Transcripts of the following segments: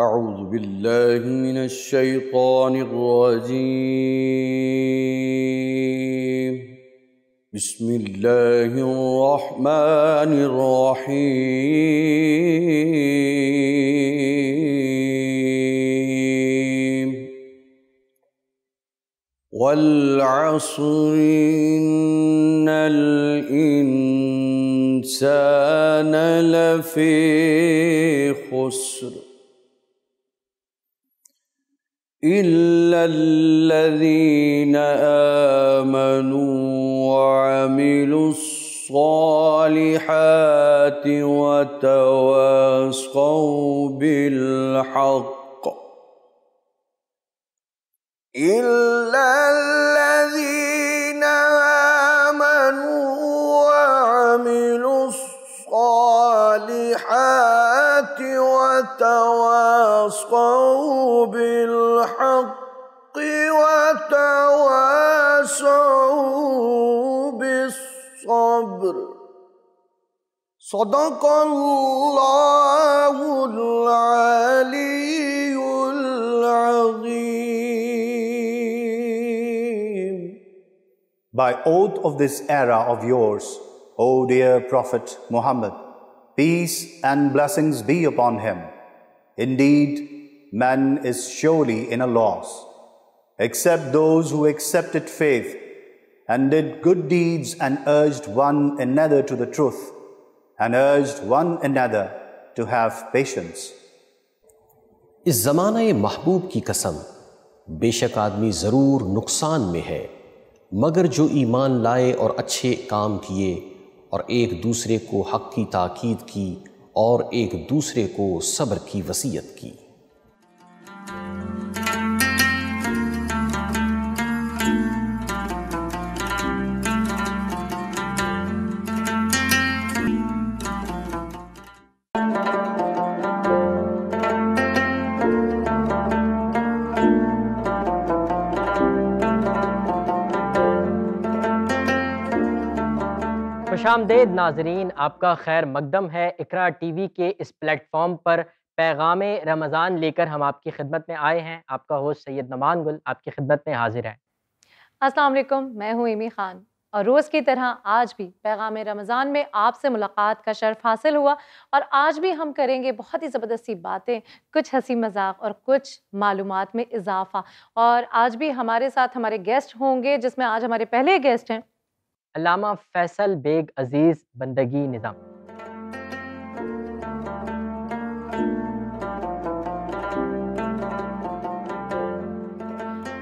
أعوذ بالله من الشيطان الرجيم بسم الله الرحمن الرحيم والعصر إن الإنسان لفي خسر إلا الذين آمنوا وعملوا الصالحات وتواصوا بالحق إلا صدق الله العلي العظيم By oath of this era of yours, O dear Prophet Muhammad, peace and blessings be upon him. Indeed, man is surely in a loss, except those who accepted faith and did good deeds and urged one another to the truth. and urged one another to have patience. इस जमाना महबूब की कसम बेशक आदमी ज़रूर नुकसान में है मगर जो ईमान लाए और अच्छे काम किए और एक दूसरे को हक की ताकीद की और एक दूसरे को सब्र की वसीयत की खुशामदेद नाजरीन आपका खैर मकदम है इकरा टीवी के इस प्लेटफॉर्म पर पैगाम रमज़ान लेकर हम आपकी खिदमत में आए हैं आपका होस्ट सैयद नमान गुल आपकी खिदमत में हाजिर है अस्सलाम वालेकुम मैं हूँ इमी खान और रोज़ की तरह आज भी पैगाम रमज़ान में आपसे मुलाकात का शर्फ हासिल हुआ और आज भी हम करेंगे बहुत ही ज़बरदस्ती बातें कुछ हंसी मजाक और कुछ मालूम में इजाफा और आज भी हमारे साथ हमारे गेस्ट होंगे जिसमें आज हमारे पहले गेस्ट हैं अलामा फैसल बेग अजीज बंदगी निज़ाम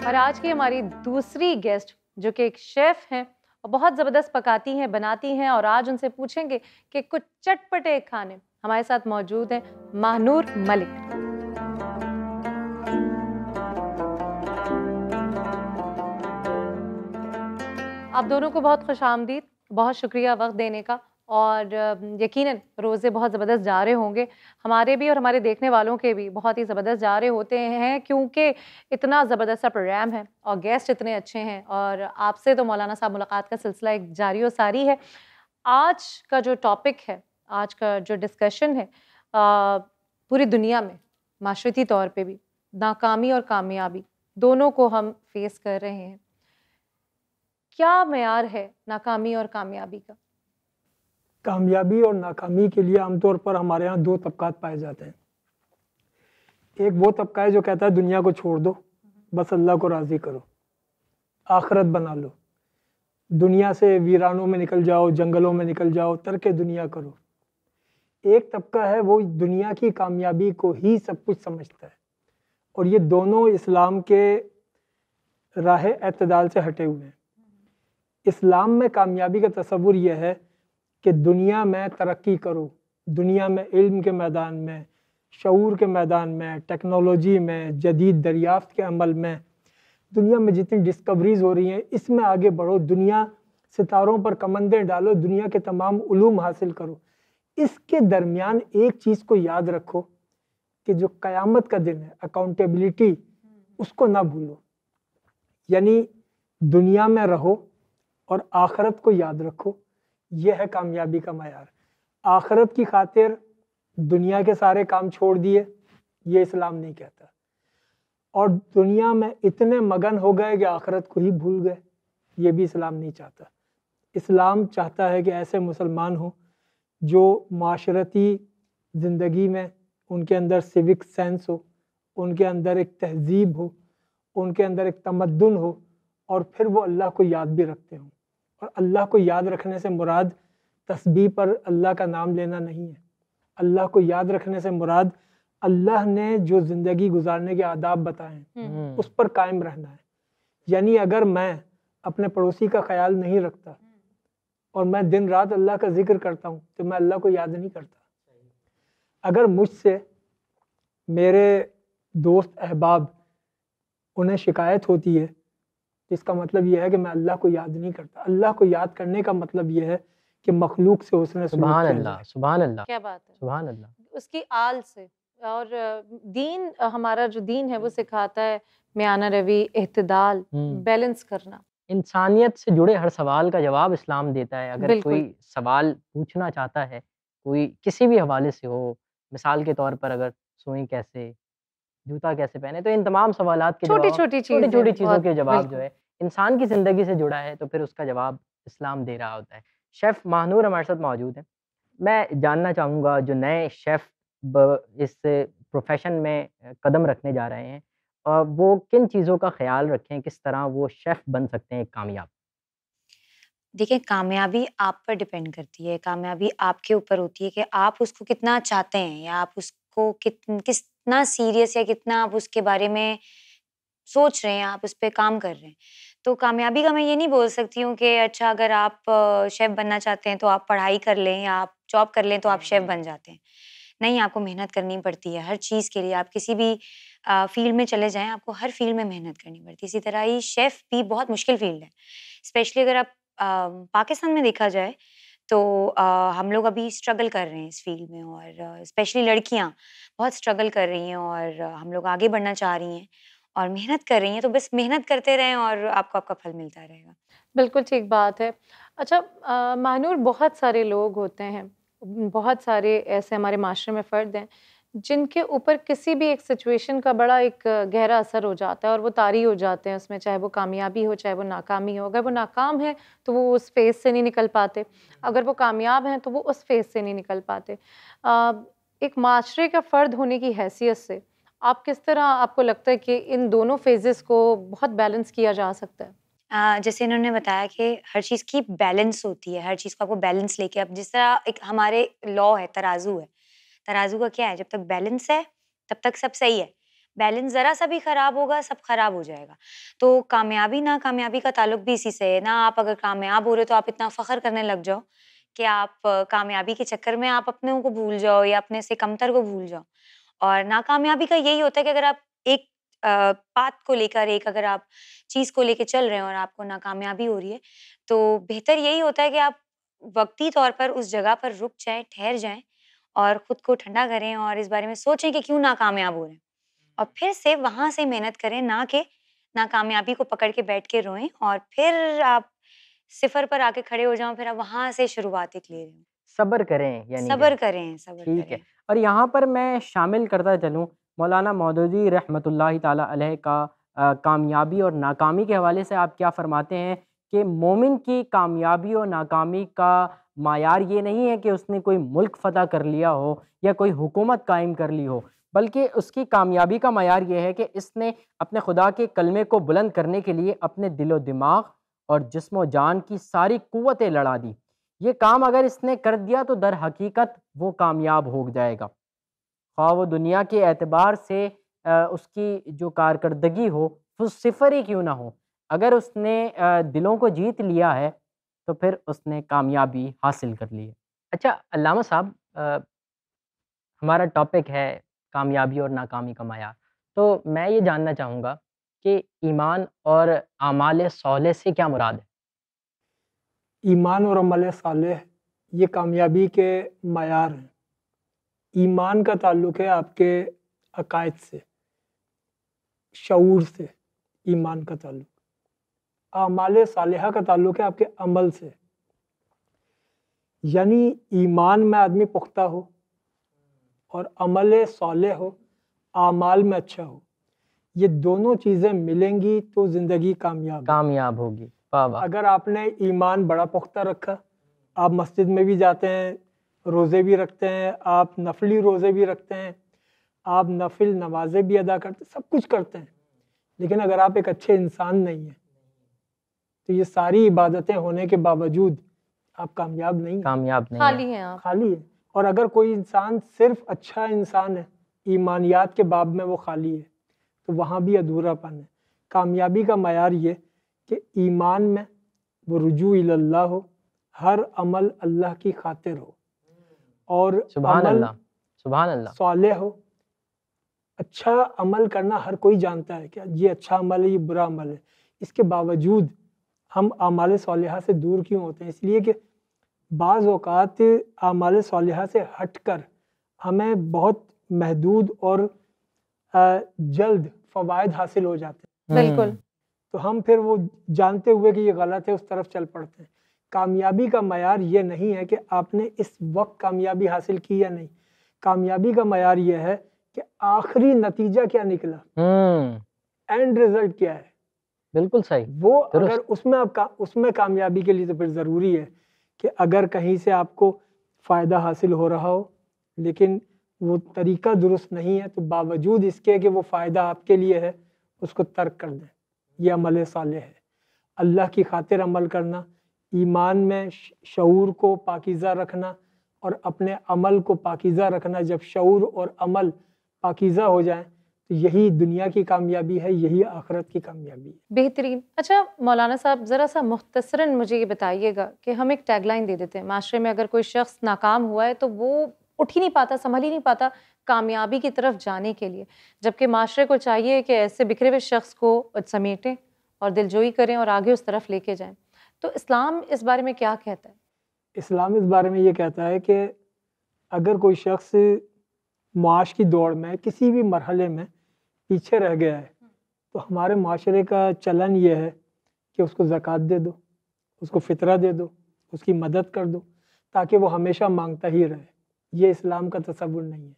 और आज की हमारी दूसरी गेस्ट जो कि एक शेफ़ हैं और बहुत ज़बरदस्त पकाती हैं बनाती हैं और आज उनसे पूछेंगे कि कुछ चटपटे खाने हमारे साथ मौजूद हैं महानूर मलिक आप दोनों को बहुत खुश आमदीद बहुत शुक्रिया वक्त देने का और यकीनन रोज़े बहुत ज़बरदस्त जा रहे होंगे हमारे भी और हमारे देखने वालों के भी बहुत ही ज़बरदस्त जा रहे होते हैं क्योंकि इतना ज़बरदस्त सा प्रोग्राम है और गेस्ट इतने अच्छे हैं और आपसे तो मौलाना साहब मुलाकात का सिलसिला एक जारी और सारी है आज का जो टॉपिक है आज का जो डिस्कशन है पूरी दुनिया में माशरती तौर पर भी नाकामी और कामयाबी दोनों को हम फेस कर रहे हैं क्या मैार है नाकामी और कामयाबी का कामयाबी और नाकामी के लिए आमतौर पर हमारे यहाँ दो तबकात पाए जाते हैं एक वो तबका है जो कहता है दुनिया को छोड़ दो बस अल्लाह को राज़ी करो आखरत बना लो दुनिया से वीरानों में निकल जाओ जंगलों में निकल जाओ तरके दुनिया करो एक तबका है वो दुनिया की कामयाबी को ही सब कुछ समझता है और ये दोनों इस्लाम के राह अतदाल से हटे हुए हैं इस्लाम में कामयाबी का तस्वुर यह है कि दुनिया में तरक्की करो दुनिया में इल्म के मैदान में शूर के मैदान में टेक्नोलॉजी में जदीद दरियाफ्त के अमल में दुनिया में जितनी डिस्कवरीज हो रही हैं इसमें आगे बढ़ो दुनिया सितारों पर कमंदे डालो दुनिया के तमाम उलूम हासिल करो इसके दरमियान एक चीज़ को याद रखो कि जो क़यामत का दिन है अकाउंटेबिलिटी हम्म। उसको ना भूलो यानी दुनिया में रहो और आखरत को याद रखो यह है कामयाबी का मैार आखरत की खातिर दुनिया के सारे काम छोड़ दिए ये इस्लाम नहीं कहता और दुनिया में इतने मगन हो गए कि आखरत को ही भूल गए ये भी इस्लाम नहीं चाहता इस्लाम चाहता है कि ऐसे मुसलमान हों जो माशरती ज़िंदगी में उनके अंदर सिविक सेंस हो उनके अंदर एक तहजीब हो उनके अंदर एक तमद्दन हो और फिर वो अल्लाह को याद भी रखते हों और अल्लाह को याद रखने से मुराद तस्बी पर अल्लाह का नाम लेना नहीं है अल्लाह को याद रखने से मुराद अल्लाह ने जो ज़िंदगी गुजारने के आदाब बताए हम्म। हम्म। उस पर कायम रहना है यानी अगर मैं अपने पड़ोसी का ख्याल नहीं रखता हम्म। और मैं दिन रात अल्लाह का जिक्र करता हूँ तो मैं अल्लाह को याद नहीं करता अगर मुझसे मेरे दोस्त अहबाब उन्हें शिकायत होती है इसका मतलब यह है कि मैं अल्लाह को याद नहीं करता अल्लाह को याद करने का मतलब यह है कि मखलूक से उसने सुबह अल्लाह सुबह अल्लाह क्या बात है सुबह अल्लाह उसकी आल से और दीन हमारा जो दीन है वो सिखाता है म्याना रवि एहतदाल हम्म। बैलेंस करना इंसानियत से जुड़े हर सवाल का जवाब इस्लाम देता है अगर कोई सवाल पूछना चाहता है कोई किसी भी हवाले से हो मिसाल के तौर पर अगर सोई कैसे जूता कैसे पहने तो इन तमाम सवाल के छोटी छोटी छोटी छोटी चीज़ों के जवाब जो है इंसान की ज़िंदगी से जुड़ा है तो फिर उसका जवाब इस्लाम दे रहा होता है शेफ़ महानूर हमारे साथ मौजूद हैं मैं जानना चाहूँगा जो नए शेफ़ इस प्रोफेशन में कदम रखने जा रहे हैं और वो किन चीज़ों का ख्याल रखें किस तरह वो शेफ़ बन सकते हैं कामयाब देखिए कामयाबी आप पर डिपेंड करती है कामयाबी आपके ऊपर होती है कि आप उसको कितना चाहते हैं या आप उसको कित कितना सीरियस या कितना आप उसके बारे में सोच रहे हैं आप उस पर काम कर रहे हैं तो कामयाबी का मैं ये नहीं बोल सकती हूँ कि अच्छा अगर आप शेफ़ बनना चाहते हैं तो आप पढ़ाई कर लें या आप जॉब कर लें तो आप शेफ़ हम्म। बन जाते हैं नहीं आपको मेहनत करनी पड़ती है हर चीज़ के लिए आप किसी भी फील्ड में चले जाएं आपको हर फील्ड में मेहनत करनी पड़ती है इसी तरह ही शेफ़ भी बहुत मुश्किल फील्ड है स्पेशली अगर आप पाकिस्तान में देखा जाए तो आ, हम लोग अभी स्ट्रगल कर रहे हैं इस फील्ड में और स्पेशली लड़कियां बहुत स्ट्रगल कर रही हैं और हम लोग आगे बढ़ना चाह रही हैं और मेहनत कर रही हैं तो बस मेहनत करते रहें और आपको आपका फल मिलता रहेगा बिल्कुल ठीक बात है अच्छा मानूर बहुत सारे लोग होते हैं बहुत सारे ऐसे हमारे माशरे में फ़र्द हैं जिनके ऊपर किसी भी एक सिचुएशन का बड़ा एक गहरा असर हो जाता है और वो तारी हो जाते हैं उसमें चाहे वो कामयाबी हो चाहे वो नाकामी हो अगर वो नाकाम है तो वो उस फेज़ से नहीं निकल पाते अगर वो कामयाब हैं तो वो उस फेज़ से नहीं निकल पाते एक माशरे का फ़र्द होने की हैसियत से आप किस तरह आपको लगता है कि इन दोनों फेजेस को बहुत बैलेंस किया जा सकता है आ, जैसे इन्होंने बताया कि हर चीज़ की बैलेंस होती है हर चीज़ को आपको बैलेंस लेके अब जिस तरह एक हमारे लॉ है तराजू है तराजू का क्या है जब तक बैलेंस है तब तक सब सही है बैलेंस ज़रा सा भी ख़राब होगा सब ख़राब हो जाएगा तो कामयाबी ना कामयाबी का ताल्लुक भी इसी से है ना आप अगर कामयाब हो रहे हो तो आप इतना फ़ख्र करने लग जाओ कि आप कामयाबी के चक्कर में आप अपने को भूल जाओ या अपने से कमतर को भूल जाओ और नाकामयाबी का यही होता है कि अगर आप एक बात को लेकर एक अगर आप चीज़ को लेकर चल रहे हैं और आपको नाकामयाबी हो रही है तो बेहतर यही होता है कि आप वक्ती तौर पर उस जगह पर रुक जाए ठहर जाए और ख़ुद को ठंडा करें और इस बारे में सोचें कि क्यों नाकामयाब हो रहे हैं और फिर से वहां से मेहनत करें ना कि नाकामयाबी को पकड़ के बैठ के रोएं और फिर आप सिफर पर आके खड़े हो जाओ फिर आप वहां से शुरुआत एक ले रहे हो सबर करें यानी सबर करें सबर ठीक है और यहाँ पर मैं शामिल करता चलूँ मौलाना मौदूदी रहमत ला का कामयाबी और नाकामी के हवाले से आप क्या फरमाते हैं कि मोमिन की कामयाबी और नाकामी का मैार ये नहीं है कि उसने कोई मुल्क फ़तह कर लिया हो या कोई हुकूमत कायम कर ली हो बल्कि उसकी कामयाबी का मैार ये है कि इसने अपने खुदा के कलमे को बुलंद करने के लिए अपने दिलो दिमाग और जिसम जान की सारी क़वतें लड़ा दी ये काम अगर इसने कर दिया तो दर हकीकत वो कामयाब हो जाएगा खा वो दुनिया के एतबार से आ, उसकी जो कारकर्दगी हो वो सिफर ही क्यों ना हो अगर उसने आ, दिलों को जीत लिया है तो फिर उसने कामयाबी हासिल कर ली है अच्छा अलामा साहब हमारा टॉपिक है कामयाबी और नाकामी का मैार तो मैं ये जानना चाहूँगा कि ईमान और आमाल सोले से क्या मुराद है ईमान और अमल साल ये कामयाबी के मैार हैं ईमान का ताल्लुक़ है आपके अकायद से शूर से ईमान का ताल्लुक़ अमाल सालह का ताल्लुक़ है आपके अमल से यानी ईमान में आदमी पुख्ता हो और अमल साल हो आमाल में अच्छा हो ये दोनों चीज़ें मिलेंगी तो ज़िंदगी कामयाब कामयाब होगी अगर आपने ईमान बड़ा पुख्ता रखा आप मस्जिद में भी जाते हैं रोज़े भी रखते हैं आप नफली रोज़े भी रखते हैं आप नफिल नमाजें भी अदा करते सब कुछ करते हैं लेकिन अगर आप एक अच्छे इंसान नहीं हैं तो ये सारी इबादतें होने के बावजूद आप कामयाब नहीं कामयाब नहीं खाली हैं आप खाली है और अगर कोई इंसान सिर्फ अच्छा इंसान है ईमानियात के बाब में वो खाली है तो वहाँ भी अधूरापन है कामयाबी का मैार ये कि ईमान में वो रुजू इल्ला हो हर अमल अल्लाह की खातिर हो और अमल हो अच्छा अमल करना हर कोई जानता है क्या ये अच्छा अमल है ये बुरा अमल है इसके बावजूद हम आमाल सालह से दूर क्यों होते हैं इसलिए कि बाज़ अवत आमाल सालह से हट कर हमें बहुत महदूद और जल्द फ़वाद हासिल हो जाते हैं बिल्कुल तो हम फिर वो जानते हुए कि ये गलत है उस तरफ चल पड़ते हैं कामयाबी का मैार ये नहीं है कि आपने इस वक्त कामयाबी हासिल की या नहीं कामयाबी का मैार ये है कि आखिरी नतीजा क्या निकला हम्म। एंड रिजल्ट क्या है बिल्कुल सही वो अगर उसमें आप का, उसमें कामयाबी के लिए तो फिर ज़रूरी है कि अगर कहीं से आपको फ़ायदा हासिल हो रहा हो लेकिन वो तरीका दुरुस्त नहीं है तो बावजूद इसके कि वो फ़ायदा आपके लिए है उसको तर्क कर दें ये अमल साल है अल्लाह की खातिर अमल करना ईमान में शूर को पाकिज़ा रखना और अपने अमल को पाकिज़ा रखना जब शूर और अमल पाकिज़ा हो जाए तो यही दुनिया की कामयाबी है यही आखरत की कामयाबी है बेहतरीन अच्छा मौलाना साहब ज़रा सा मुख्तसरा मुझे ये बताइएगा कि हम एक टैगलाइन दे देते हैं माशरे में अगर कोई शख्स नाकाम हुआ है तो वो उठ ही नहीं पाता संभल ही नहीं पाता कामयाबी की तरफ जाने के लिए जबकि माशरे को चाहिए कि ऐसे बिखरे हुए शख्स को समेटें और दिलजोई करें और आगे उस तरफ लेके जाएं तो इस्लाम इस बारे में क्या कहता है इस्लाम इस बारे में ये कहता है कि अगर कोई शख्स माश की दौड़ में किसी भी मरहले में पीछे रह गया है तो हमारे माशरे का चलन ये है कि उसको ज़क़़त दे दो उसको फितरा दे दो उसकी मदद कर दो ताकि वो हमेशा मांगता ही रहे ये इस्लाम का तस्वुर नहीं है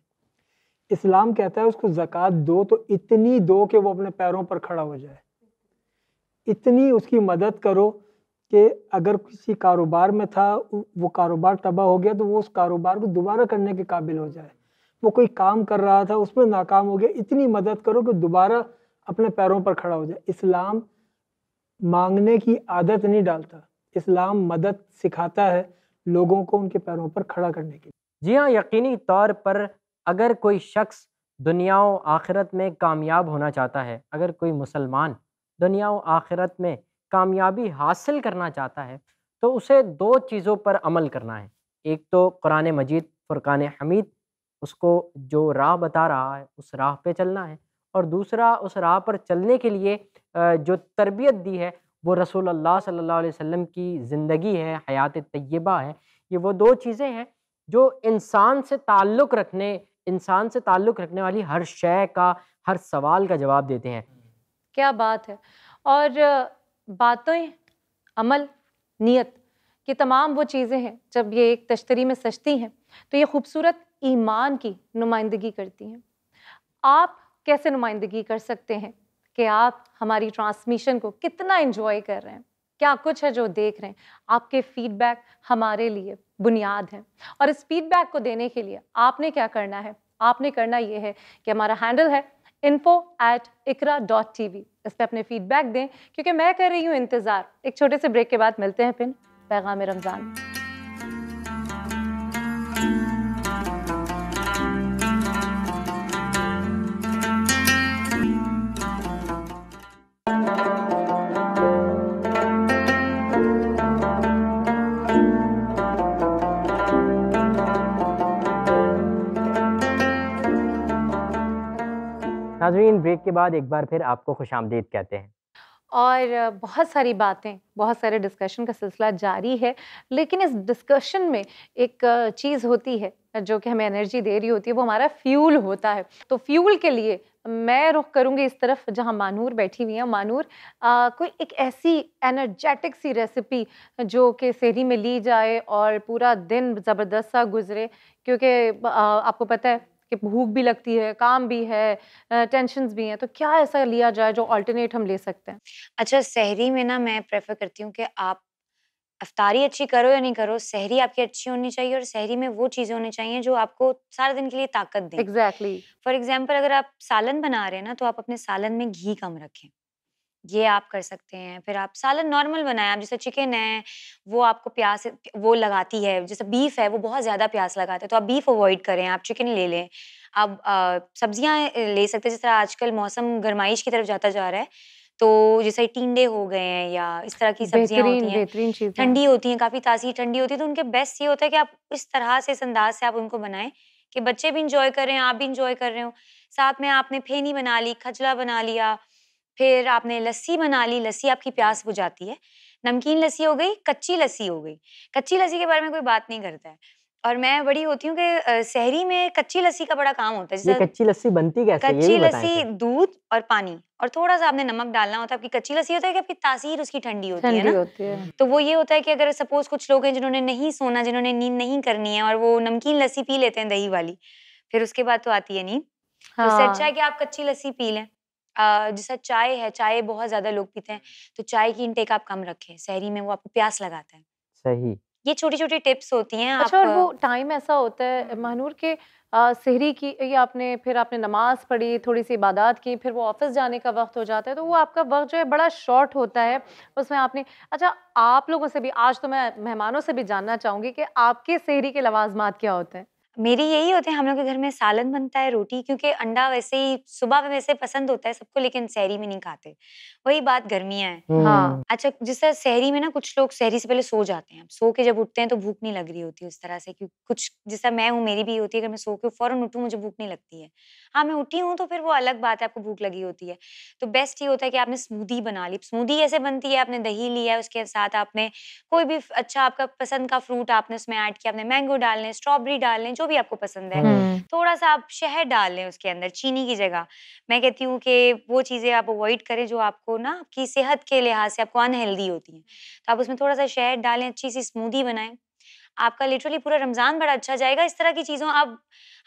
इस्लाम कहता है उसको जक़ात दो तो इतनी दो कि वो अपने पैरों पर खड़ा हो जाए इतनी उसकी मदद करो कि अगर किसी कारोबार में था वो कारोबार तबाह हो गया तो वो उस कारोबार को दोबारा करने के काबिल हो जाए वो कोई काम कर रहा था उसमें नाकाम हो गया इतनी मदद करो कि दोबारा अपने पैरों पर खड़ा हो जाए इस्लाम मांगने की आदत नहीं डालता इस्लाम मदद सिखाता है लोगों को उनके पैरों पर खड़ा करने के लिए जी हाँ यकीनी तौर पर अगर कोई शख्स दुनिया व आखिरत में कामयाब होना चाहता है अगर कोई मुसलमान दुनिया व आखिरत में कामयाबी हासिल करना चाहता है तो उसे दो चीज़ों पर अमल करना है एक तो कुरान मजीद फ़ुरकान हमीद उसको जो राह बता रहा है उस राह पे चलना है और दूसरा उस राह पर चलने के लिए जो तरबियत दी है वो रसूल अल्लाह सल्लल्लाहु अलैहि वसल्लम की ज़िंदगी है हयात तय्यबा है ये वो दो चीज़ें हैं जो इंसान से ताल्लुक़ रखने इंसान से ताल्लुक़ रखने वाली हर शय का हर सवाल का जवाब देते हैं हम्म। क्या बात है और बातें अमल नीयत ये तमाम वो चीज़ें हैं जब ये एक तश्तरी में सजती हैं तो ये खूबसूरत ईमान की नुमाइंदगी करती हैं आप कैसे नुमाइंदगी कर सकते हैं कि आप हमारी ट्रांसमिशन को कितना इन्जॉय कर रहे हैं क्या कुछ है जो देख रहे हैं आपके फीडबैक हमारे लिए बुनियाद है और इस फीडबैक को देने के लिए आपने क्या करना है आपने करना ये है कि हमारा हैंडल है info at Iqra dot T V इस पर अपने फीडबैक दें क्योंकि मैं कर रही हूँ इंतज़ार एक छोटे से ब्रेक के बाद मिलते हैं फिर पैगाम रमज़ान नाजरीन ब्रेक के बाद एक बार फिर आपको खुश कहते हैं और बहुत सारी बातें बहुत सारे डिस्कशन का सिलसिला जारी है लेकिन इस डिस्कशन में एक चीज़ होती है जो कि हमें एनर्जी दे रही होती है वो हमारा फ्यूल होता है तो फ्यूल के लिए मैं रुख करूँगी इस तरफ जहाँ मानूर बैठी हुई हैं मानूर आ, कोई एक ऐसी एनर्जेटिक सी रेसिपी जो कि सेहरी में ली जाए और पूरा दिन ज़बरदस्त सा गुजरे क्योंकि आपको पता है कि भूख भी लगती है काम भी है टेंशन भी हैं तो क्या ऐसा लिया जाए जो ऑल्टरनेट हम ले सकते हैं अच्छा शहरी में ना मैं प्रेफर करती हूँ कि आप अफ्तारी अच्छी करो या नहीं करो शहरी आपकी अच्छी होनी चाहिए और शहरी में वो चीज़ें होनी चाहिए जो आपको सारे दिन के लिए ताकत दें एग्जैक्टली फॉर एग्जाम्पल अगर आप सालन बना रहे हैं ना तो आप अपने सालन में घी कम रखें ये आप कर सकते हैं फिर आप सालन नॉर्मल बनाएं आप जैसे चिकन है वो आपको प्यास वो लगाती है जैसे बीफ है वो बहुत ज़्यादा प्यास लगाता है तो आप बीफ अवॉइड करें आप चिकन ले लें आप सब्जियाँ ले सकते हैं जिस तरह आजकल मौसम गर्माइश की तरफ जाता जा रहा है तो जैसे टींडे हो गए हैं या इस तरह की सब्जियां होती हैं ठंडी होती हैं काफ़ी ताज़ी ठंडी होती है तो उनके बेस्ट ये होता है कि आप इस तरह से इस अंदाज से आप उनको बनाएं कि बच्चे भी इंजॉय कर रहे हैं आप भी इंजॉय कर रहे हो साथ में आपने फेनी बना ली खजला बना लिया फिर आपने लस्सी बना ली लस्सी आपकी प्यास बुझाती है नमकीन लस्सी हो गई कच्ची लस्सी हो गई कच्ची लस्सी के बारे में कोई बात नहीं करता है और मैं बड़ी होती हूँ कि शहरी में कच्ची लस्सी का बड़ा काम होता है जैसे कच्ची लस्सी बनती कैसे कच्ची लस्सी दूध और पानी और थोड़ा सा आपने नमक डालना होता है आपकी कच्ची लस्सी होता है कि आपकी तासीर उसकी ठंडी होती है ना होती है। तो वो ये होता है कि अगर सपोज कुछ लोग हैं जिन्होंने नहीं सोना जिन्होंने नींद नहीं करनी है और वो नमकीन लस्सी पी लेते हैं दही वाली फिर उसके बाद तो आती है नींद तो अच्छा है हाँ। कि आप कच्ची लस्सी पी लें जैसा चाय है चाय बहुत ज़्यादा लोग पीते हैं तो चाय की इनटेक आप कम रखें शहरी में वो आपको प्यास लगाता है सही ये छोटी छोटी टिप्स होती हैं अच्छा आप... और वो टाइम ऐसा होता है हम्म। महानूर के शहरी की ये आपने फिर आपने नमाज पढ़ी थोड़ी सी इबादत की फिर वो ऑफिस जाने का वक्त हो जाता है तो वो आपका वक्त जो है बड़ा शॉर्ट होता है उसमें आपने अच्छा आप लोगों से भी आज तो मैं मेहमानों से भी जानना चाहूँगी कि आपके शहरी के लवाजमात क्या होते हैं मेरी यही होते हैं हम लोग के घर में सालन बनता है रोटी क्योंकि अंडा वैसे ही सुबह में वैसे पसंद होता है सबको लेकिन शहरी में नहीं खाते वही बात गर्मियां है हाँ अच्छा जिस तरह शहरी में ना कुछ लोग शहरी से पहले सो जाते हैं सो के जब उठते हैं तो भूख नहीं लग रही होती उस तरह से क्योंकि कुछ जैसा मैं हूँ मेरी भी होती है अगर मैं सो के फौरन उठू मुझे भूख नहीं लगती है हाँ मैं उठी हूँ तो फिर वो अलग बात है आपको भूख लगी होती है तो बेस्ट ये होता है कि आपने स्मूदी बना ली स्मूदी ऐसे बनती है आपने दही लिया है उसके साथ आपने कोई भी अच्छा आपका पसंद का फ्रूट आपने उसमें ऐड किया आपने मैंगो डालने स्ट्रॉबेरी डालने जो भी आपको पसंद है हम्म। थोड़ा सा आप शहद डाल लें उसके अंदर चीनी की जगह मैं कहती हूँ कि वो चीज़ें आप अवॉइड करें जो आपको ना आपकी सेहत के लिहाज से आपको अनहेल्दी होती हैं तो आप उसमें थोड़ा सा शहद डालें अच्छी सी स्मूदी बनाएं आपका लिटरली पूरा रमज़ान बड़ा अच्छा जाएगा इस तरह की चीज़ों अब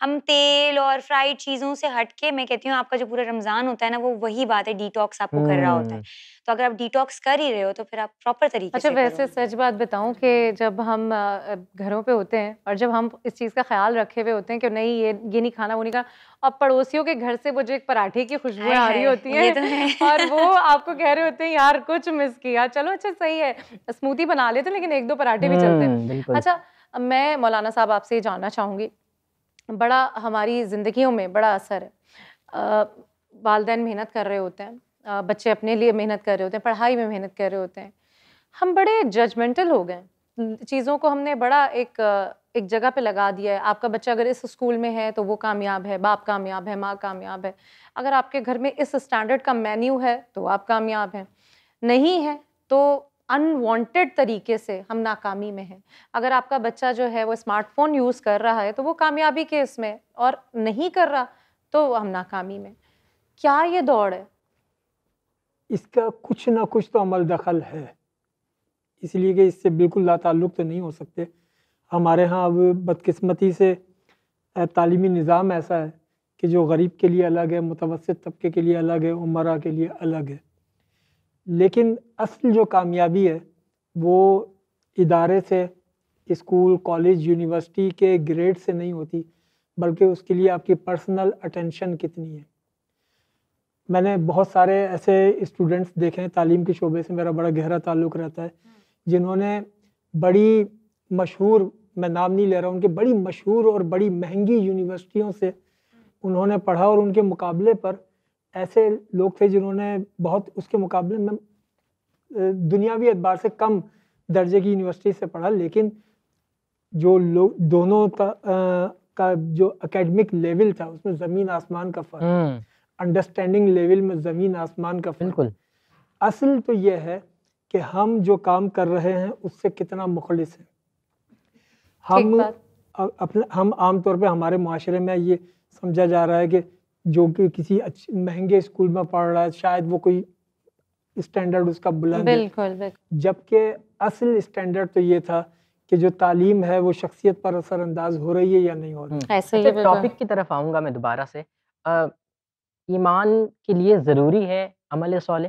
हम तेल और फ्राइड चीज़ों से हटके मैं कहती हूँ आपका जो पूरा रमज़ान होता है ना वो वही बात है डिटॉक्स आपको कर रहा होता है हम्म। तो अगर आप डिटॉक्स कर ही रहे हो तो फिर आप प्रॉपर तरीके अच्छा से वैसे सच बात बताऊं कि जब हम घरों पे होते हैं और जब हम इस चीज़ का ख्याल रखे हुए होते हैं कि नहीं ये ये नहीं खाना वो नहीं खाना अब पड़ोसियों के घर से वो जो एक पराठे की खुशबू आ रही होती है, तो है। और वो आपको कह रहे होते हैं यार कुछ मिस किया चलो अच्छा सही है स्मूथी बना लेते लेकिन एक दो पराठे भी चलते हैं हम्म, अच्छा मैं मौलाना साहब आपसे ये जानना चाहूँगी बड़ा हमारी ज़िंदगियों में बड़ा असर है वालदेन मेहनत कर रहे होते हैं बच्चे अपने लिए मेहनत कर रहे होते हैं पढ़ाई में मेहनत कर रहे होते हैं हम बड़े जजमेंटल हो गए चीज़ों को हमने बड़ा एक एक जगह पे लगा दिया है आपका बच्चा अगर इस स्कूल में है तो वो कामयाब है बाप कामयाब है माँ कामयाब है अगर आपके घर में इस स्टैंडर्ड का मेन्यू है तो आप कामयाब हैं नहीं है तो अनवांटेड तरीके से हम नाकामी में हैं अगर आपका बच्चा जो है वो स्मार्टफोन यूज़ कर रहा है तो वो कामयाबी के इसमें और नहीं कर रहा तो हम नाकामी में क्या ये दौड़ है इसका कुछ ना कुछ तो अमल दखल है इसलिए कि इससे बिल्कुल लाताल्लुक तो नहीं हो सकते हमारे यहाँ अब बदकस्मती से तालीमी निज़ाम ऐसा है कि जो गरीब के लिए अलग है मुतवसत तबके के लिए अलग है उमरा के लिए अलग है लेकिन असल जो कामयाबी है वो इदारे से स्कूल कॉलेज यूनिवर्सिटी के ग्रेड से नहीं होती बल्कि उसके लिए आपकी पर्सनल अटेंशन कितनी है मैंने बहुत सारे ऐसे स्टूडेंट्स देखे हैं तालीम के शोबे से मेरा बड़ा गहरा ताल्लुक रहता है हम्म। जिन्होंने बड़ी मशहूर मैं नाम नहीं ले रहा उनके बड़ी मशहूर और बड़ी महंगी यूनिवर्सिटियों से हम्म। उन्होंने पढ़ा और उनके मुकाबले पर ऐसे लोग थे जिन्होंने बहुत उसके मुकाबले में दुनियावी एतबार से कम दर्जे की यूनिवर्सिटी से पढ़ा लेकिन जो लोग दोनों का, का जो एकेडमिक लेवल था उसमें ज़मीन आसमान का फ़र्क अंडरस्टैंडिंग लेवल में ज़मीन आसमान का बिल्कुल असल तो यह है कि हम जो काम कर रहे हैं उससे कितना मुखलिस है हम अपने हम आम तौर पे हमारे माशरे में ये समझा जा रहा है कि जो कि किसी महंगे स्कूल में पढ़ रहा है शायद वो कोई स्टैंडर्ड उसका बुलंद बिल्कुल, जबकि असल स्टैंडर्ड तो ये था कि जो तालीम है वो शख्सियत पर असरअंदाज हो रही है या नहीं हो रही है टॉपिक अच्छा, की तरफ आऊंगा मैं दोबारा से ईमान के लिए ज़रूरी है अमल सोल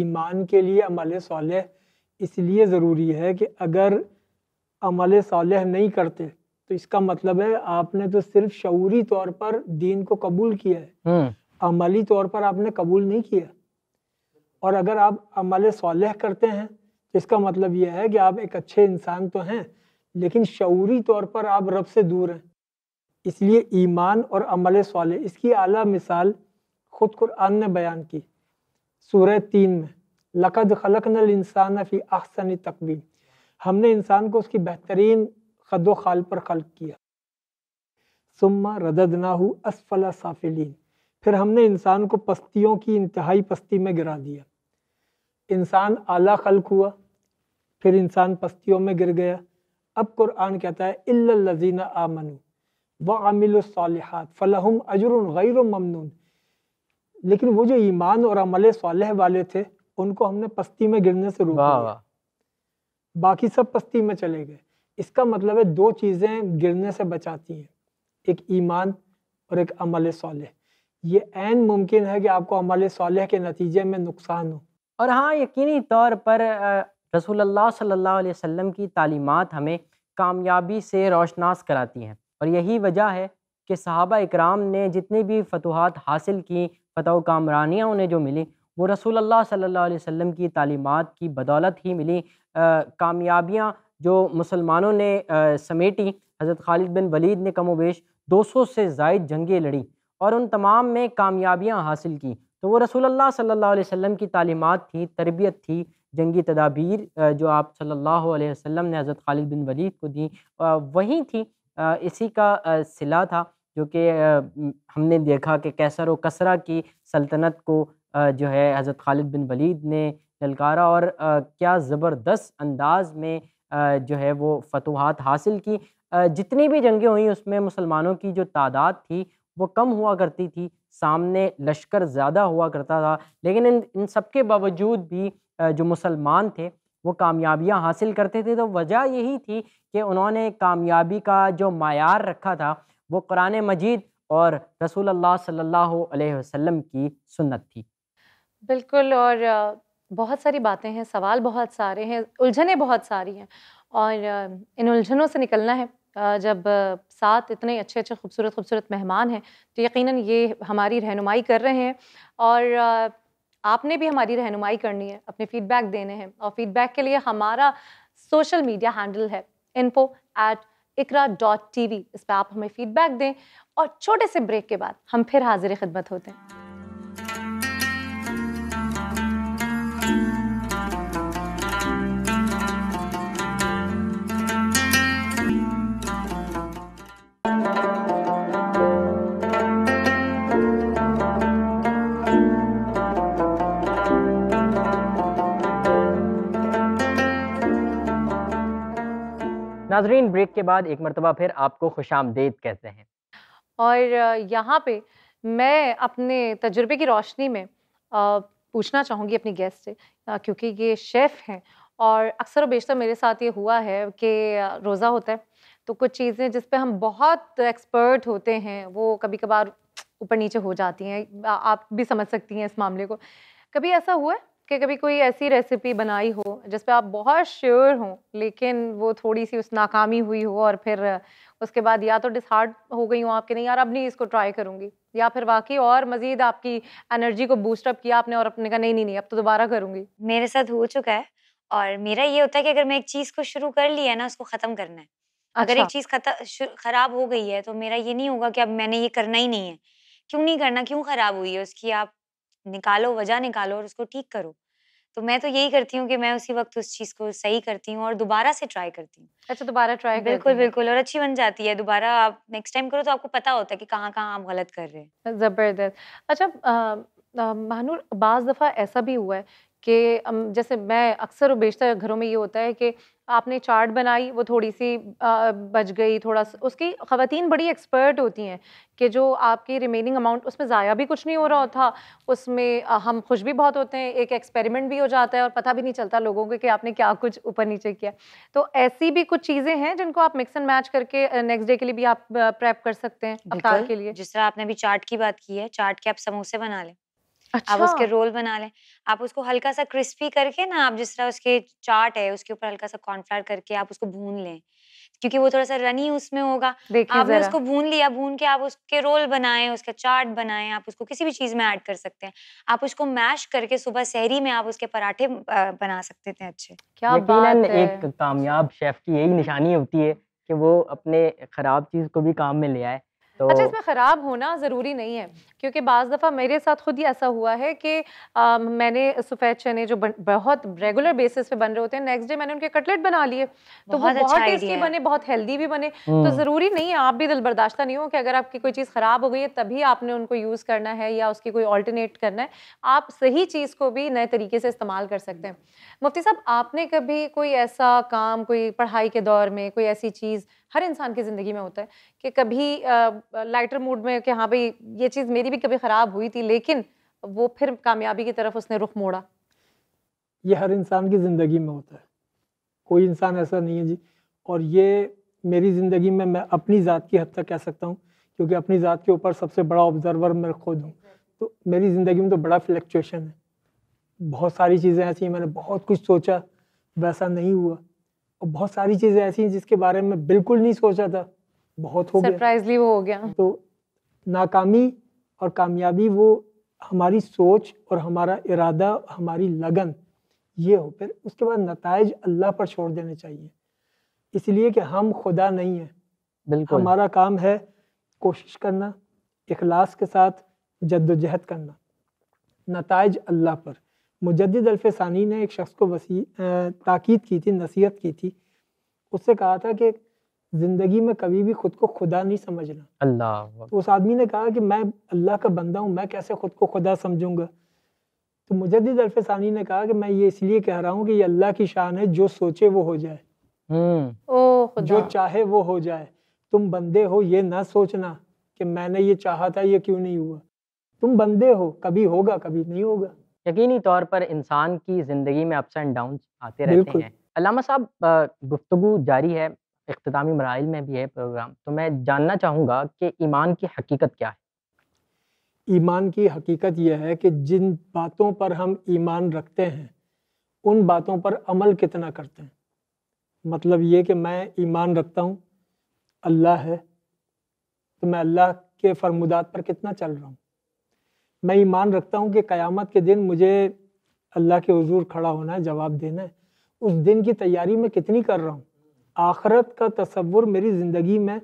ईमान के लिए अमल सोल इसलिए ज़रूरी है कि अगर अमल साल नहीं करते तो इसका मतलब है आपने तो सिर्फ शौरी तौर पर दीन को कबूल किया है हम्म। अमली तौर पर आपने कबूल नहीं किया और अगर आप अमल साल करते हैं तो इसका मतलब यह है कि आप एक अच्छे इंसान तो हैं लेकिन शौरी तौर पर आप रब से दूर हैं इसलिए ईमान और अमल साल इसकी आला मिसाल ख़ुद कुरान ने बयान की सूर तीन में लकद खलक इंसान फ़ी अहसन तकबीम हमने इंसान को उसकी बेहतरीन खद खाल पर खल्क किया सुम्मा रदद नाहू असफला साफिलीन फिर हमने इंसान को पस्तियों की इंतहाई पस्ती में गिरा दिया इंसान आला खल्क हुआ फिर इंसान पस्तियों में गिर गया अब कुरान कहता है इल्लजीना आमनू व आमिलसालहत फ़लहम अजर गैर ममनून लेकिन वो जो ईमान और अमल सालह वाले थे उनको हमने पस्ती में गिरने से दिया बाकी सब पस्ती में चले गए इसका मतलब है दो चीज़ें गिरने से बचाती हैं एक ईमान और एक अमल सालह ये एन मुमकिन है कि आपको अमल सालह के नतीजे में नुकसान हो और हाँ यकीनी तौर पर रसूलुल्लाह सल्लल्लाहु अलैहि वसल्लम की तालीमत हमें कामयाबी से रोशनास कराती हैं और यही वजह है कि सहाबा इकराम ने जितनी भी फतवाहत हासिल की फ़तह कामरानियाँ उन्हें जो मिली वो रसूल अल्लाह सल्लल्लाहु अलैहि वसल्लम की तालीमात की बदौलत ही मिली कामयाबियाँ जो मुसलमानों ने आ, समेटी हज़रत खालिद बिन वलीद ने कम वेश दो सौ से जायद जंगें लड़ी और उन तमाम में कामयाबियाँ हासिल की तो वो रसूल अल्लाह सल्लल्लाहु अलैहि वसल्लम की तालीमात थी तरबियत थी जंगी तदाबीर जो आप सल्लल्लाहु अलैहि वसल्लम ने हज़रत खालिद बिन वलीद को दी वहीं थी इसी का सिला था जो कि हमने देखा कि कैसर व कसरा की सल्तनत को जो है हज़रत खालिद बिन वलीद ने ललकारा और क्या ज़बरदस्त अंदाज में जो है वो फतवाहत हासिल की जितनी भी जंगें हुई उसमें मुसलमानों की जो तादाद थी वो कम हुआ करती थी सामने लश्कर ज़्यादा हुआ करता था लेकिन इन इन सब के बावजूद भी जो मुसलमान थे वो कामयाबियां हासिल करते थे तो वजह यही थी कि उन्होंने कामयाबी का जो मैार रखा था वो कुरान मजीद और रसूल अल्लाह सल्लल्लाहु अलैहि वसल्लम की सुन्नत थी बिल्कुल और बहुत सारी बातें हैं सवाल बहुत सारे हैं उलझने बहुत सारी हैं और इन उलझनों से निकलना है जब साथ इतने अच्छे अच्छे खूबसूरत खूबसूरत मेहमान हैं तो यकीनन ये हमारी रहनुमाई कर रहे हैं और आपने भी हमारी रहनुमाई करनी है अपने फीडबैक देने हैं और फीडबैक के लिए हमारा सोशल मीडिया हैंडल है info at Iqra dot T V इस पर आप हमें फीडबैक दें और छोटे से ब्रेक के बाद हम फिर हाजिर खिदमत होते हैं नाजरीन ब्रेक के बाद एक मरतबा फिर आपको खुश आमदेद कहते हैं और यहाँ पे मैं अपने तजुर्बे की रोशनी में पूछना चाहूँगी अपनी गेस्ट से क्योंकि ये शेफ़ हैं और अक्सर व बेशतर मेरे साथ ये हुआ है कि रोज़ा होता है तो कुछ चीज़ें जिस पर हम बहुत एक्सपर्ट होते हैं वो कभी कभार ऊपर नीचे हो जाती हैं आप भी समझ सकती हैं इस मामले को कभी ऐसा हुआ है કે કભી કોઈ એસી રેસિપી બનાવી હો جسપે આપ બહોત શ્યોર હો લેકિન વો થોડીસી ઉસ નાકામી હુઈ હો ઓર ફિર ઉસકે બાદ યા તો ડિસહાર્ટ હો ગઈ હું આપકે નહીં યાર અબ નહીં ইসકો ટ્રાય करूंगी યા ફિર વાકી ઓર મઝીદ આપકી એનર્જી કો બૂસ્ટ અપ કિયા આપને ઓર અપને કા નહીં નહીં અબ તો دوبارہ करूंगी મેરે સાથ હો ચુકા હે ઓર મેરા યે હોતા હે કે અગર મે એક ચીઝ કો શુરુ કર લી હે ના ઉસકો ખતમ karna hai અગર એક ચીઝ ખરાબ હો ગઈ હે તો મેરા યે નહીં હોગા કે અબ મેને યે karna hi nahi hai kyun nahi karna kyun kharab hui uski aap निकालो वजह निकालो और उसको ठीक करो तो मैं तो यही करती हूँ कि मैं उसी वक्त उस चीज को सही करती हूँ और दोबारा से ट्राई करती हूँ अच्छा दोबारा ट्राई बिल्कुल बिल्कुल और अच्छी बन जाती है दोबारा आप नेक्स्ट टाइम करो तो आपको पता होता है कि कहाँ कहाँ आप गलत कर रहे हैं जबरदस्त अच्छा महानूर बाज दफा ऐसा भी हुआ है कि जैसे मैं अक्सर बेशतर घरों में ये होता है कि आपने चार्ट बनाई वो थोड़ी सी बच गई थोड़ा सा उसकी ख़वान बड़ी एक्सपर्ट होती हैं कि जो आपकी रिमेनिंग अमाउंट उसमें ज़ाया भी कुछ नहीं हो रहा होता उसमें हम खुश भी बहुत होते हैं एक एक्सपेरिमेंट भी हो जाता है और पता भी नहीं चलता लोगों को कि आपने क्या कुछ ऊपर नीचे किया तो ऐसी भी कुछ चीज़ें हैं जिनको आप मिक्स एंड मैच करके नेक्स्ट डे के लिए भी आप प्रेप कर सकते हैं अवतार के लिए जिस तरह आपने अभी चाट की बात की है चाट के आप समोसे बना लें अच्छा आप उसके रोल बना लें आप उसको हल्का सा क्रिस्पी करके ना आप जिस तरह उसके चाट है उसके ऊपर हल्का सा कॉर्नफ्लावर करके आप उसको भून लें क्योंकि वो थोड़ा सा रनी उसमें होगा आपने उसको भून लिया भून के आप उसके रोल बनाएं उसका चाट बनाएं आप उसको किसी भी चीज़ में ऐड कर सकते हैं आप उसको मैश करके सुबह सहरी में आप उसके पराठे बना सकते थे अच्छे क्या बात है। एक कामयाब शेफ की यही निशानी होती है कि वो अपने खराब चीज़ को भी काम में ले आए तो अच्छा इसमें ख़राब होना ज़रूरी नहीं है क्योंकि बज़ दफ़ा मेरे साथ ख़ुद ही ऐसा हुआ है कि आ, मैंने सफ़ेद चने जो बहुत रेगुलर बेसिस पे बन रहे होते हैं नेक्स्ट डे मैंने उनके कटलेट बना लिए तो वो बहुत टेस्टी अच्छा बने बहुत हेल्दी भी बने तो हम्म। ज़रूरी नहीं है आप भी दिल बर्दाश्ता नहीं हो कि अगर आपकी कोई चीज़ ख़राब हो गई है तभी आपने उनको यूज़ करना है या उसकी कोई ऑल्टरनेट करना है आप सही चीज़ को भी नए तरीके से इस्तेमाल कर सकते हैं मुफ्ती साहब आपने कभी कोई ऐसा काम कोई पढ़ाई के दौर में कोई ऐसी चीज़ हर इंसान की ज़िंदगी में होता है कि कभी लाइटर मूड में कि हाँ भाई ये चीज़ मेरी भी कभी ख़राब हुई थी लेकिन वो फिर कामयाबी की तरफ उसने रुख मोड़ा ये हर इंसान की ज़िंदगी में होता है कोई इंसान ऐसा नहीं है जी और ये मेरी ज़िंदगी में मैं अपनी ज़ात की हद तक कह सकता हूँ क्योंकि अपनी ज़ात के ऊपर सबसे बड़ा ऑब्जर्वर मैं खुद हूँ तो मेरी ज़िंदगी में तो बड़ा फ्लक्चुएशन है बहुत सारी चीज़ें ऐसी मैंने बहुत कुछ सोचा वैसा नहीं हुआ और बहुत सारी चीज़ें ऐसी हैं जिसके बारे में बिल्कुल नहीं सोचा था बहुत हो गया सरप्राइजली वो हो गया तो नाकामी और कामयाबी वो हमारी सोच और हमारा इरादा हमारी लगन ये हो फिर उसके बाद नतज अल्लाह पर छोड़ देने चाहिए इसलिए कि हम खुदा नहीं है बिल्कुल हमारा काम है कोशिश करना इखलास के साथ जद्दोजहद करना नतज अल्लाह पर मुजद अल्फ़ानी ने एक शख्स को वसी ताक़द की थी नसीहत की थी उससे कहा था कि ज़िंदगी में कभी भी खुद को खुदा नहीं समझना अल्लाह तो उस आदमी ने कहा कि मैं अल्लाह का बंदा हूँ मैं कैसे खुद को खुदा समझूंगा तो मुजद अल्फ़ानी ने कहा कि मैं ये इसलिए कह रहा हूँ कि ये अल्लाह की शान है जो सोचे वो हो जाए हम्म। ओ, जो चाहे वो हो जाए तुम बंदे हो ये ना सोचना कि मैंने ये चाहा था ये क्यों नहीं हुआ तुम बंदे हो कभी होगा कभी नहीं होगा यकीनी तौर पर इंसान की ज़िंदगी में अप्स एंड डाउन आते रहते हैं अलामा साहब गुफ्तु जारी है अख्तामी मराइल में भी है प्रोग्राम तो मैं जानना चाहूँगा कि ईमान की हकीकत क्या है ईमान की हकीकत यह है कि जिन बातों पर हम ईमान रखते हैं उन बातों पर अमल कितना करते हैं मतलब ये कि मैं ईमान रखता हूँ अल्लाह है तो मैं अल्लाह के फरमुदात पर कितना चल रहा हूँ मैं ईमान रखता हूँ कि क़यामत के दिन मुझे अल्लाह के हजूर खड़ा होना है जवाब देना है उस दिन की तैयारी मैं कितनी कर रहा हूँ आखरत का तस्वुर मेरी ज़िंदगी में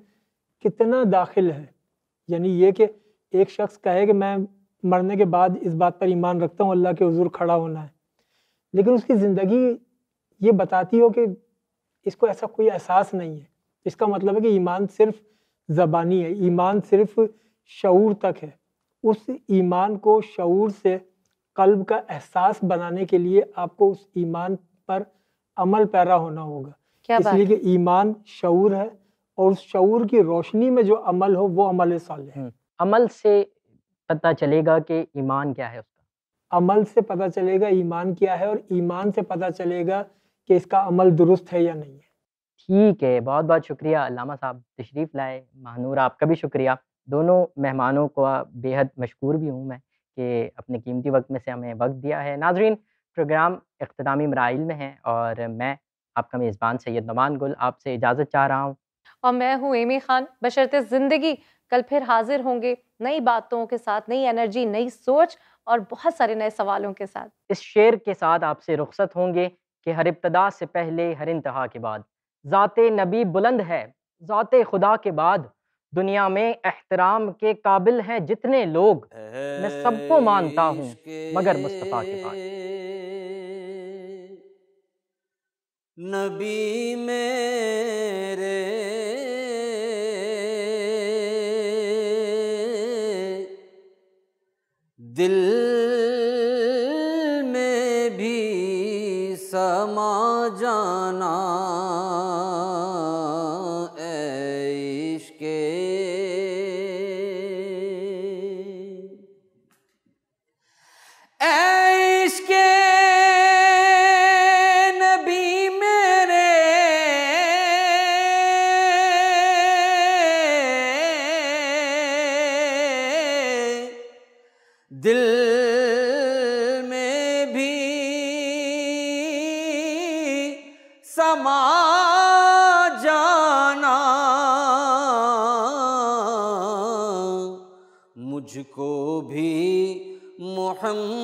कितना दाखिल है यानी ये कि एक शख्स कहे कि मैं मरने के बाद इस बात पर ईमान रखता हूँ अल्लाह के हजूर खड़ा होना है लेकिन उसकी ज़िंदगी ये बताती हो कि इसको ऐसा कोई एहसास नहीं है इसका मतलब है कि ईमान सिर्फ ज़बानी है ईमान सिर्फ शूर तक है उस ईमान को शूर से कल्ब का एहसास बनाने के लिए आपको उस ईमान पर अमल पैरा होना होगा इसलिए कि ईमान शूर है और उस शूर की रोशनी में जो अमल हो वो अमल साल है हम्म, अमल से पता चलेगा कि ईमान क्या है उसका अमल से पता चलेगा ईमान क्या है और ईमान से पता चलेगा कि इसका अमल दुरुस्त है या नहीं है ठीक है बहुत बहुत शुक्रिया अलामा साहब तशरीफ़ लाए महानूर आपका भी शुक्रिया दोनों मेहमानों को बेहद मशहूर भी हूँ मैं कि अपने कीमती वक्त में से हमें वक्त दिया है नाजरीन प्रोग्राम इख्तामी मराइल में है और मैं आपका मेज़बान सैयद नमान गुल आपसे इजाज़त चाह रहा हूँ और मैं हूँ एमी खान बशरत ज़िंदगी कल फिर हाजिर होंगे नई बातों के साथ नई एनर्जी नई सोच और बहुत सारे नए सवालों के साथ इस शेर के साथ आपसे रुख्सत होंगे कि हर इब्तदा से पहले हर इंतहा के बाद ज़ात नबी बुलंद है ज़ात खुदा के बाद दुनिया में एहतराम के काबिल हैं जितने लोग मैं सबको मानता हूँ मगर मुस्तफ़ा के पास नबी मेरे दिल में भी समा जाना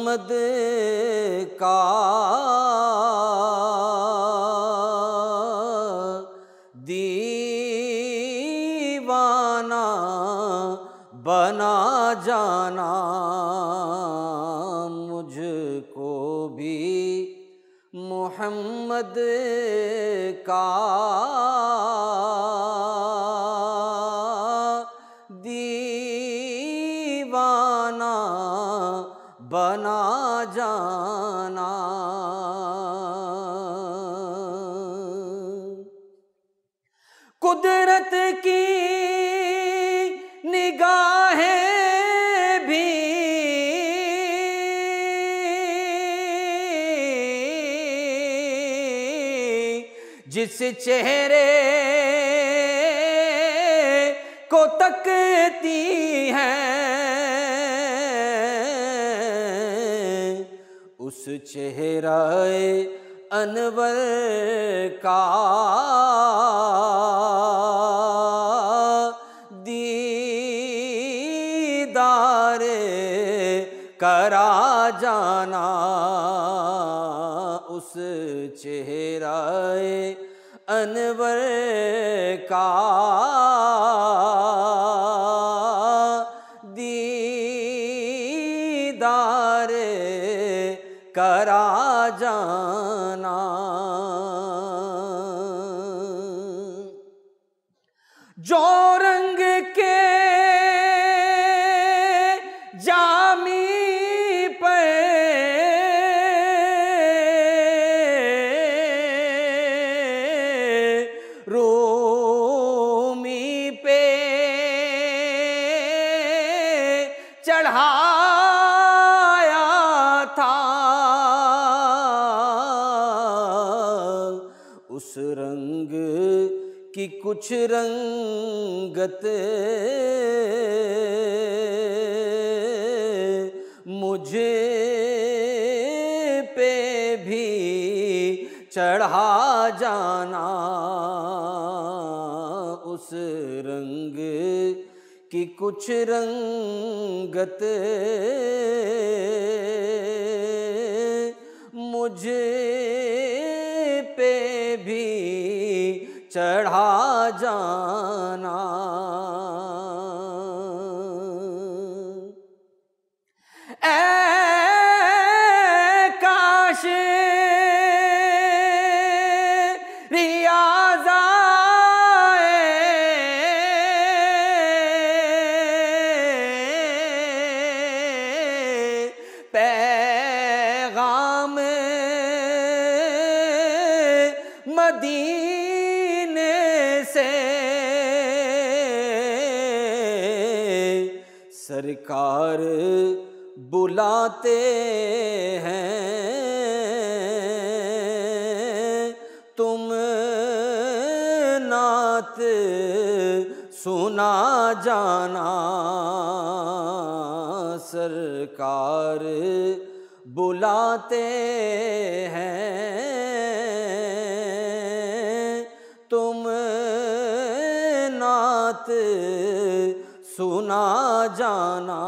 आमद का दीवाना बना जाना मुझको भी मोहम्मद का चेहरे को तकती है उस चेहरा अनवर का दीदार करा जाना उस चेहरा अनवर का कुछ रंगत मुझे पे भी चढ़ा जाना उस रंग की कुछ रंगत मुझे पे भी चढ़ा जाना जाना सरकार बुलाते हैं तुम नात सुना जाना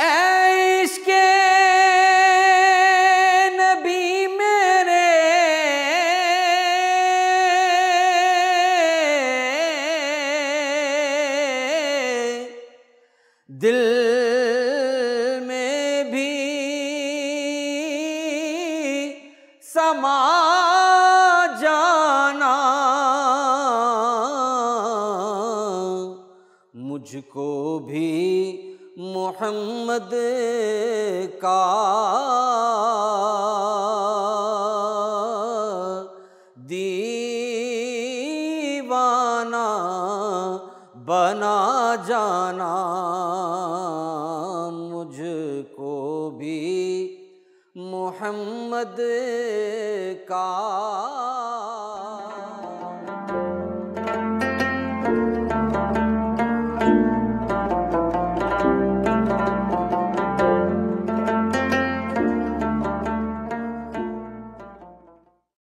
And